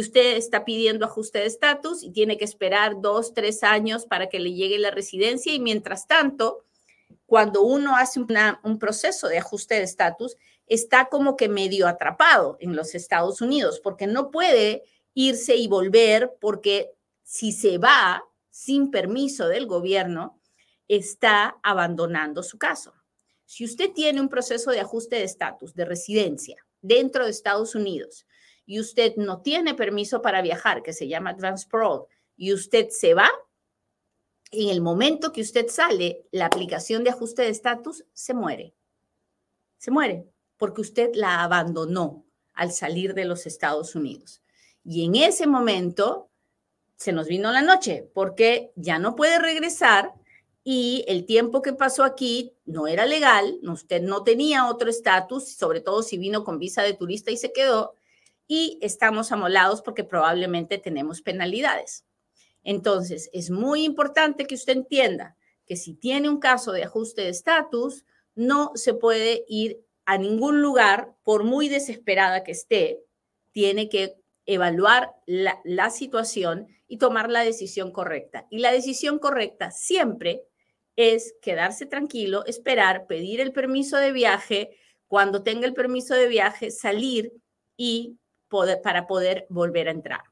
usted está pidiendo ajuste de estatus y tiene que esperar dos, tres años para que le llegue la residencia y mientras tanto, cuando uno hace un proceso de ajuste de estatus, está como que medio atrapado en los Estados Unidos porque no puede irse y volver porque si se va sin permiso del gobierno, está abandonando su caso. Si usted tiene un proceso de ajuste de estatus, de residencia, dentro de Estados Unidos y usted no tiene permiso para viajar, que se llama Advance Pro, y usted se va, en el momento que usted sale, la aplicación de ajuste de estatus se muere. Se muere porque usted la abandonó al salir de los Estados Unidos. Y en ese momento se nos vino la noche porque ya no puede regresar y el tiempo que pasó aquí no era legal, usted no tenía otro estatus, sobre todo si vino con visa de turista y se quedó, y estamos amolados porque probablemente tenemos penalidades. Entonces, es muy importante que usted entienda que si tiene un caso de ajuste de estatus, no se puede ir a ningún lugar, por muy desesperada que esté, tiene que evaluar la, la, situación y tomar la decisión correcta. Y la decisión correcta siempre es quedarse tranquilo, esperar, pedir el permiso de viaje, cuando tenga el permiso de viaje, salir y para poder volver a entrar.